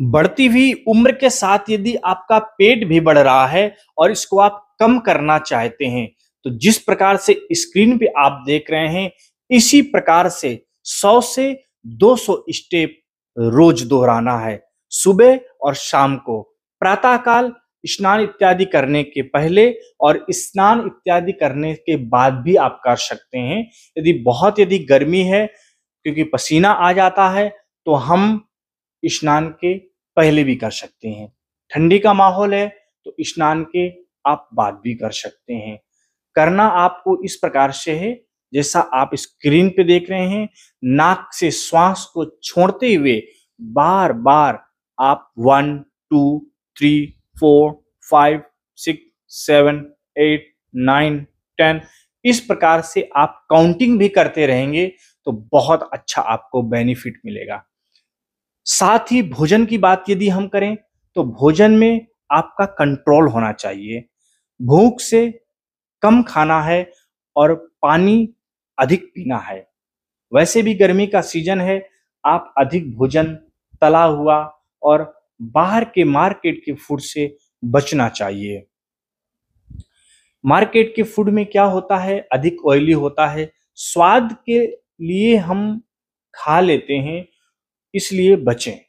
बढ़ती हुई उम्र के साथ यदि आपका पेट भी बढ़ रहा है और इसको आप कम करना चाहते हैं तो जिस प्रकार से स्क्रीन पे आप देख रहे हैं इसी प्रकार से 100 से 200 स्टेप रोज दोहराना है सुबह और शाम को प्रातःकाल स्नान इत्यादि करने के पहले और स्नान इत्यादि करने के बाद भी आप कर सकते हैं यदि बहुत यदि गर्मी है क्योंकि पसीना आ जाता है तो हम स्नान के पहले भी कर सकते हैं ठंडी का माहौल है तो स्नान के आप बाद भी कर सकते हैं करना आपको इस प्रकार से है जैसा आप स्क्रीन पे देख रहे हैं नाक से श्वास को छोड़ते हुए बार बार आप one two three four five six seven eight nine ten इस प्रकार से आप काउंटिंग भी करते रहेंगे तो बहुत अच्छा आपको बेनिफिट मिलेगा साथ ही भोजन की बात यदि हम करें तो भोजन में आपका कंट्रोल होना चाहिए भूख से कम खाना है और पानी अधिक पीना है वैसे भी गर्मी का सीजन है आप अधिक भोजन तला हुआ और बाहर के मार्केट के फूड से बचना चाहिए मार्केट के फूड में क्या होता है अधिक ऑयली होता है स्वाद के लिए हम खा लेते हैं इसलिए बचें